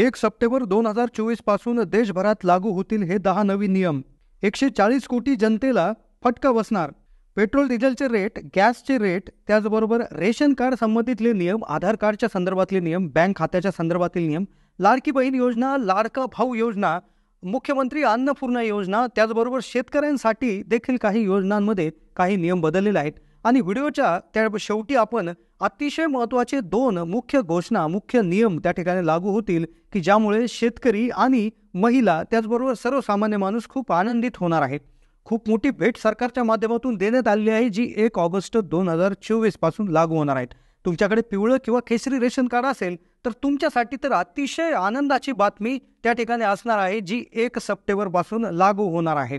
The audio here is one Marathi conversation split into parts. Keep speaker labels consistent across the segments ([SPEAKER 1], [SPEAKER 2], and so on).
[SPEAKER 1] एक सप्टेंबर दोन हजार चोवीस पासून देशभरात लागू होतील हे दहा नवीन नियम एकशे चाळीस कोटी जनतेला फटका बसणार पेट्रोल डिझेलचे रेट गॅसचे रेट त्याचबरोबर रेशन कार्ड संबंधितले नियम आधार कार्डच्या संदर्भातले नियम बँक खात्याच्या संदर्भातील नियम लाडकी बहीण योजना लाडका भाऊ योजना मुख्यमंत्री अन्नपूर्णा योजना त्याचबरोबर शेतकऱ्यांसाठी देखील काही योजनांमध्ये काही नियम बदललेले आहेत आणि व्हिडिओच्या त्या शेवटी आपण अतिशय महत्त्वाचे दोन मुख्य घोषणा मुख्य नियम त्या ठिकाणी लागू होतील की ज्यामुळे शेतकरी आणि महिला त्याचबरोबर सर्वसामान्य माणूस खूप आनंदित होणार आहे खूप मोठी भेट सरकारच्या माध्यमातून देण्यात आलेली आहे जी एक ऑगस्ट दोन हजार चोवीसपासून लागू होणार आहेत तुमच्याकडे पिवळं किंवा केसरी रेशन कार्ड असेल तर तुमच्यासाठी तर अतिशय आनंदाची बातमी त्या ठिकाणी असणार आहे जी एक सप्टेंबरपासून लागू होणार आहे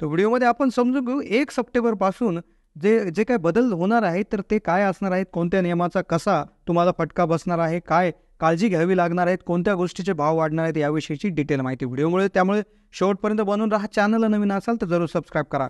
[SPEAKER 1] तर व्हिडिओमध्ये आपण समजून घेऊ एक सप्टेंबरपासून जे जे काय बदल होणार आहेत तर ते काय असणार आहेत कोणत्या नियमाचा कसा तुम्हाला फटका बसणार आहे काय काळजी घ्यावी लागणार आहेत कोणत्या गोष्टीचे भाव वाढणार आहेत याविषयीची डिटेल माहिती व्हिडिओमुळे त्यामुळे शेवटपर्यंत बनून राहा चॅनल नवीन असाल तर जरूर सबस्क्राईब करा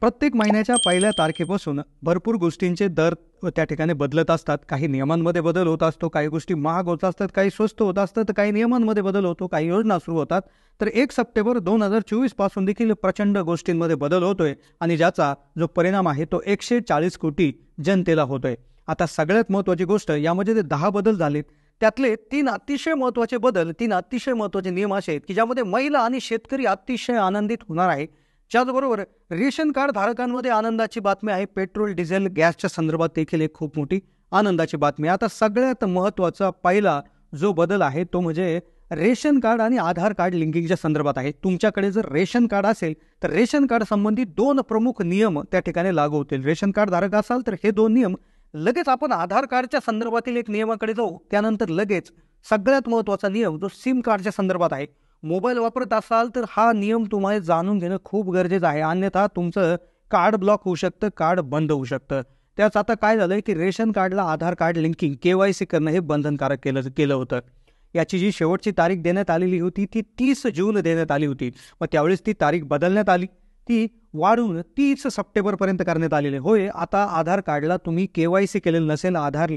[SPEAKER 1] प्रत्येक महिन्याच्या पहिल्या तारखेपासून भरपूर गोष्टींचे दर त्या ठिकाणी बदलत असतात काही नियमांमध्ये बदल होत असतो काही गोष्टी महाग होत असतात काही स्वस्त होत असतात तर काही नियमांमध्ये बदल होतो काही योजना सुरू होतात तर एक सप्टेंबर दोन हजार चोवीसपासून देखील प्रचंड गोष्टींमध्ये बदल होतोय आणि ज्याचा जो परिणाम आहे तो एकशे चाळीस कोटी जनतेला होतोय आता सगळ्यात महत्त्वाची गोष्ट यामध्ये ते दहा बदल झालेत त्यातले तीन अतिशय महत्त्वाचे बदल तीन अतिशय महत्त्वाचे नियम असे आहेत की ज्यामध्ये महिला आणि शेतकरी अतिशय आनंदित होणार आहे त्याचबरोबर रेशन कार्ड धारकांमध्ये आनंदाची बातमी आहे पेट्रोल डिझेल गॅसच्या संदर्भात देखील एक खूप मोठी आनंदाची बातमी आता सगळ्यात महत्त्वाचा पहिला जो बदल आहे तो म्हणजे रेशन कार्ड आणि आधार कार्ड लिंकिंगच्या संदर्भात आहे तुमच्याकडे जर रेशन कार्ड असेल तर रेशन कार्ड संबंधी दोन प्रमुख नियम त्या ठिकाणी लागू होतील रेशन कार्ड धारक असाल तर हे दोन नियम लगेच आपण आधार कार्डच्या संदर्भातील एक नियमाकडे जाऊ त्यानंतर लगेच सगळ्यात महत्त्वाचा नियम जो सिम कार्डच्या संदर्भात आहे मोबाईल वापरत असाल तर हा नियम तुम्हाला जाणून घेणं खूप गरजेचं आहे अन्यथा तुमचं कार्ड ब्लॉक होऊ शकतं कार्ड बंद होऊ शकतं त्याच आता काय झालंय की रेशन कार्डला Aadhaar card linking K Y C करणं हे बंधनकारक केलं केलं होतं याची जी शेवटची तारीख देण्यात आलेली होती ती तीस जून देण्यात आली होती मग त्यावेळेस ती तारीख बदलण्यात आली ती वाढून तीस सप्टेंबरपर्यंत करण्यात आलेली होय आता आधार कार्डला तुम्ही के वाय सी केलेलं नसेल आधार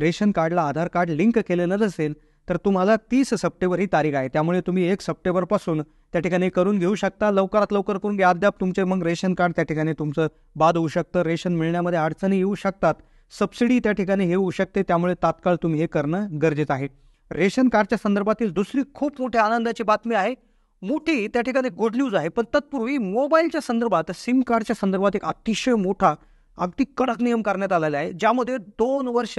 [SPEAKER 1] रेशन कार्डला आधार कार्ड लिंक केलेलं नसेल तर तुम्हाला तीस सप्टेंबर ही तारीख आहे त्यामुळे तुम्ही एक सप्टेंबरपासून त्या ठिकाणी करून घेऊ शकता लवकरात लवकर करून घ्या अद्याप तुमचे मग रेशन कार्ड त्या ठिकाणी तुमचं बाद होऊ शकतं रेशन मिळण्यामध्ये अडचणी येऊ शकतात सबसिडी त्या ठिकाणी हे होऊ शकते त्यामुळे तात्काळ तुम्ही हे करणं गरजेचं आहे रेशन कार्डच्या संदर्भातील दुसरी खूप मोठ्या आनंदाची बातमी आहे मोठी त्या ठिकाणी गुड न्यूज आहे पण तत्पूर्वी मोबाईलच्या संदर्भात सिम कार्डच्या संदर्भात एक अतिशय मोठा अगदी कडक नियम करण्यात आलेला आहे ज्यामध्ये दोन वर्ष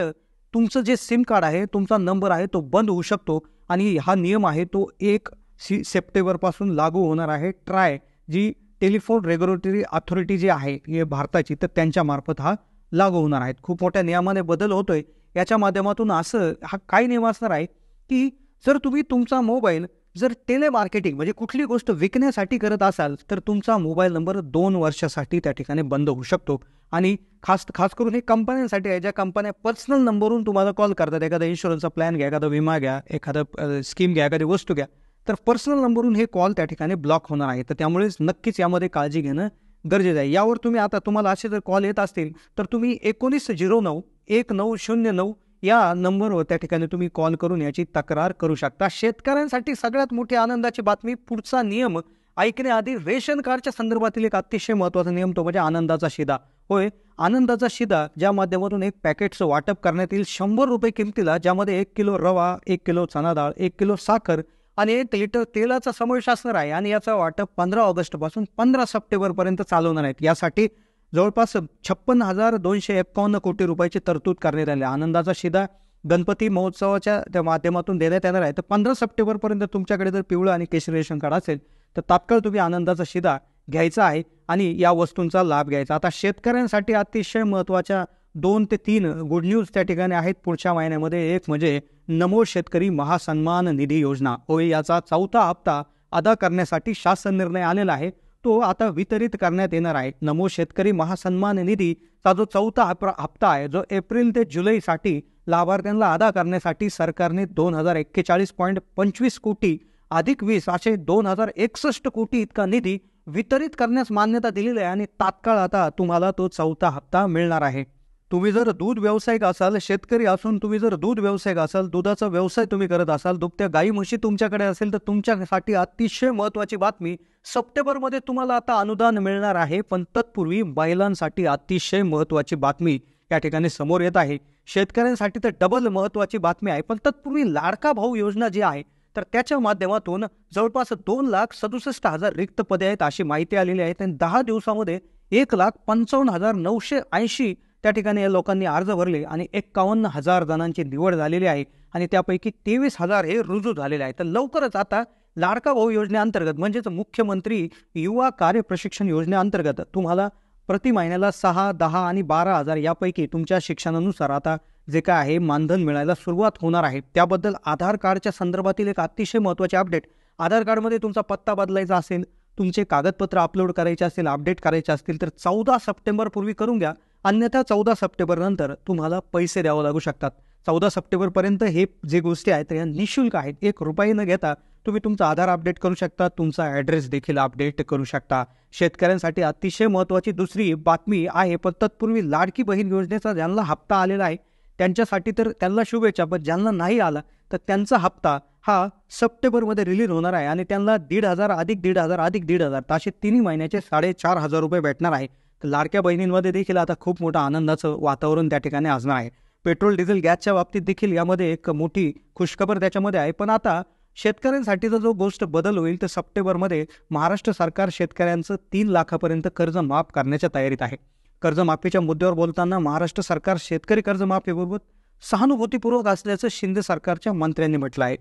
[SPEAKER 1] तुमचं जे सिम कार्ड आहे तुमचा नंबर आहे तो बंद होऊ शकतो आणि हा नियम आहे तो एक सी सप्टेंबरपासून लागू होणार आहे ट्राय जी टेलिफोन रेग्युलेटरी अथॉरिटी जी आहे हे भारताची तर त्यांच्यामार्फत हा लागू होणार आहेत खूप मोठ्या नियमाने बदल होतोय याच्या माध्यमातून असं हा काय नियम असणार आहे की जर तुम्ही तुमचा मोबाईल जर मार्केटिंग म्हणजे कुठली गोष्ट विकण्यासाठी करत असाल तर तुमचा मोबाईल नंबर दोन वर्षासाठी त्या ठिकाणी बंद होऊ शकतो आणि खास खास करून हे कंपन्यांसाठी आहे ज्या कंपन्या पर्सनल नंबरवरून तुम्हाला कॉल करतात एखादा इन्शुरन्सचा प्लॅन घ्या एखादा विमा घ्या एखादा स्कीम घ्या एखादी वस्तू घ्या तर पर्सनल नंबरवरून हे कॉल त्या ठिकाणी ब्लॉक होणार आहे तर त्यामुळेच नक्कीच यामध्ये काळजी घेणं गरजेचं आहे यावर तुम्ही आता तुम्हाला असे जर कॉल येत असतील तर तुम्ही एकोणीस झिरो नऊ एक नऊ शून्य नऊ या नंबरवर त्या ठिकाणी तुम्ही कॉल करून याची तक्रार करू शकता शेतकऱ्यांसाठी सगळ्यात मोठी आनंदाची बातमी पुढचा नियम ऐकण्याआधी रेशन कार्डच्या संदर्भातील एक अतिशय महत्त्वाचा नियम तो म्हणजे आनंदाचा शिदा होय आनंदाचा शिदा ज्या माध्यमातून एक पॅकेटचं वाटप करण्यात येईल शंभर रुपये किमतीला ज्यामध्ये एक किलो रवा एक किलो चना डाळ एक किलो साखर आणि एक लिटर तेलाचा समावेश असणार आहे आणि याचं वाटप पंधरा ऑगस्टपासून पंधरा सप्टेंबरपर्यंत चालवणार आहेत यासाठी जवळपास छप्पन हजार दोनशे एकावन्न कोटी रुपयाची तरतूद करण्यात आली आनंदाचा शिदा गणपती महोत्सवाच्या त्या माध्यमातून देण्यात येणार आहे तर पंधरा सप्टेंबरपर्यंत तुमच्याकडे जर पिवळं आणि केशरी रेशन कार्ड असेल तर तात्काळ तुम्ही आनंदाचा शिदा घ्यायचा आहे आणि या वस्तूंचा लाभ घ्यायचा आता शेतकऱ्यांसाठी अतिशय महत्त्वाच्या दोन ते तीन गुड न्यूज त्या ठिकाणी आहेत पुढच्या महिन्यामध्ये एक म्हणजे नमो शेतकरी महासन्मान निधी योजना होय याचा चौथा हप्ता अदा करण्यासाठी शासन निर्णय आलेला आहे तो आता वितरित करण्यात येणार आहे नमो शेतकरी महासन्मान निधीचा जो चौथा हप्ता आहे जो एप्रिल ते जुलैसाठी लाभार्थ्यांना अदा करण्यासाठी सरकारने दोन हजार एक्केचाळीस पॉईंट पंचवीस कोटी अधिक वीस असे दोन हजार एकसष्ट कोटी इतका निधी वितरित करण्यास मान्यता दिलेली आहे आणि तात्काळ आता तुम्हाला तो चौथा हप्ता मिळणार आहे तुम्ही जर दूध व्यावसायिक असाल शेतकरी असून तुम्ही जर दूध व्यावसायिक असाल दुधाचा व्यवसाय तुम्ही करत असाल दुभत्या गाई म्हशी तुमच्याकडे असेल तर तुमच्यासाठी अतिशय महत्वाची बातमी सप्टेंबरमध्ये तुम्हाला आता अनुदान मिळणार आहे पण तत्पूर्वी बैलांसाठी अतिशय महत्त्वाची बातमी या ठिकाणी समोर येत आहे शेतकऱ्यांसाठी तर डबल महत्वाची बातमी आहे पण तत्पूर्वी लाडका भाऊ योजना जी आहे तर त्याच्या माध्यमातून जवळपास दोन लाख सदुसष्ट हजार रिक्त पदे आहेत अशी माहिती आलेली आहे आणि दहा दिवसामध्ये एक लाख पंचावन्न हजार नऊशे ऐंशी त्या ठिकाणी या लोकांनी अर्ज भरले आणि एक्कावन्न हजार जणांची निवड झालेली आहे आणि त्यापैकी तेवीस हजार हे रुजू झालेले आहे तर लवकरच आता लाडका भाऊ योजनेअंतर्गत म्हणजेच मुख्यमंत्री युवा कार्य प्रशिक्षण योजनेअंतर्गत तुम्हाला प्रति महिन्याला सहा दहा आणि बारा हजार यापैकी तुमच्या शिक्षणानुसार आता जे काय आहे मानधन मिळायला सुरुवात होणार आहे त्याबद्दल आधार कार्डच्या संदर्भातील एक अतिशय महत्त्वाचे अपडेट आधार कार्डमध्ये तुमचा पत्ता बदलायचा असेल तुमचे कागदपत्र अपलोड करायचे असेल अपडेट करायचे असतील तर चौदा सप्टेंबरपूर्वी करून घ्या अन्यथा चौदा सप्टेंबरनंतर तुम्हाला पैसे द्यावं लागू शकतात चौदा सप्टेंबरपर्यंत हे जे गोष्टी आहेत या निशुल्क आहेत एक रुपये न घेता तुम्ही तुमचा आधार अपडेट करू शकता तुमचा ॲड्रेस देखील अपडेट करू शकता शेतकऱ्यांसाठी अतिशय महत्त्वाची दुसरी बातमी आहे पण तत्पूर्वी लाडकी बहीण योजनेचा ज्यांना हप्ता आलेला आहे त्यांच्यासाठी तर त्यांना शुभेच्छा पण ज्यांना नाही आला तर त्यांचा हप्ता हा सप्टेंबरमध्ये रिलीज होणार आहे आणि त्यांना दीड हजार अधिक दीड हजार अधिक दीड हजार असे तिन्ही महिन्याचे साडेचार हजार रुपये भेटणार आहे लाडक्या बहिणींमध्ये देखील आता खूप मोठं आनंदाचं वातावरण त्या ठिकाणी अजणं आहे पेट्रोल डिझेल गॅसच्या बाबतीत देखील यामध्ये एक मोठी खुशखबर त्याच्यामध्ये आहे पण आता शेतकऱ्यांसाठीचा जो गोष्ट बदल होईल तर सप्टेंबरमध्ये महाराष्ट्र सरकार शेतकऱ्यांचं तीन लाखापर्यंत कर्ज माफ करण्याच्या तयारीत आहे कर्जमाफीच्या मुद्द्यावर बोलताना महाराष्ट्र सरकार शेतकरी कर्जमाफीबाबत सहानुभूतीपूर्वक असल्याचं शिंदे सरकारच्या मंत्र्यांनी म्हटलं आहे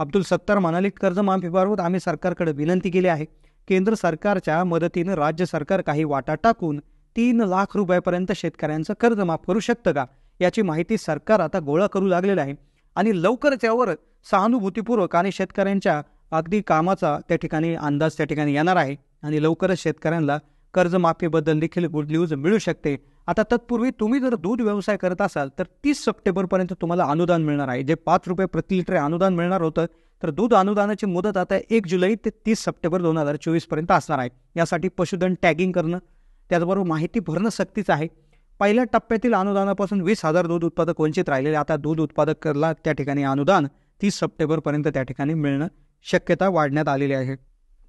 [SPEAKER 1] अब्दुल सत्तार म्हणाले कर्जमाफीबाबत आम्ही सरकारकडे विनंती केली आहे केंद्र सरकारच्या मदतीनं राज्य सरकार काही वाटा टाकून तीन लाख रुपयापर्यंत शेतकऱ्यांचं कर्ज माफ करू शकतं का याची माहिती सरकार आता गोळा करू लागलेलं आहे आणि लवकरच यावर सहानुभूतीपूर्वक आणि शेतकऱ्यांच्या अगदी कामाचा त्या ठिकाणी अंदाज त्या ठिकाणी येणार आहे आणि लवकरच शेतकऱ्यांना कर्जमाफीबद्दल देखील गुड न्यूज मिळू शकते आता तत्पूर्वी तुम्ही जर दूध व्यवसाय करत असाल तर तीस सप्टेंबरपर्यंत तुम्हाला अनुदान मिळणार आहे जे पाच रुपये प्रति लिटर अनुदान मिळणार होतं तर दूध अनुदानाची मुदत आता एक जुलै ते तीस सप्टेंबर दोन हजार चोवीसपर्यंत असणार आहे यासाठी पशुधन टॅगिंग करणं त्याचबरोबर माहिती भरणं सक्तीच आहे पहिल्या टप्प्यातील अनुदानापासून वीस हजार दूध उत्पादक वंचित राहिलेले आता दूध उत्पादकला त्या ठिकाणी अनुदान तीस सप्टेंबरपर्यंत त्या ठिकाणी मिळणं शक्यता वाढण्यात आलेली आहे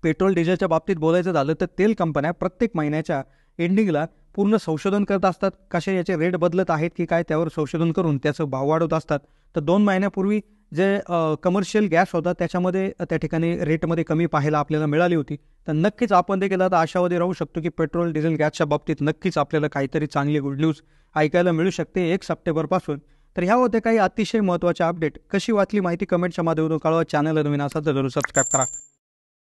[SPEAKER 1] पेट्रोल डिझेलच्या बाबतीत बोलायचं झालं तर तेल कंपन्या प्रत्येक महिन्याच्या एंडिंगला पूर्ण संशोधन करत असतात कसे याचे रेट बदलत आहेत की काय त्यावर संशोधन करून त्याचं भाव वाढवत असतात तर दोन महिन्यापूर्वी जे कमर्शियल गॅस होता त्याच्यामध्ये त्या ठिकाणी रेटमध्ये कमी पाहायला आपल्याला मिळाली होती तर नक्कीच आपण देखील आता आशावादी राहू शकतो की पेट्रोल डिझेल गॅसच्या बाबतीत नक्कीच आपल्याला काहीतरी चांगली गुड न्यूज ऐकायला मिळू शकते एक सप्टेंबरपासून तर ह्या होत्या काही अतिशय महत्त्वाच्या अपडेट कशी वाचली माहिती कमेंटच्या माध्यमातून कळवा चॅनल नवीन असा जरूर सबस्क्राईब करा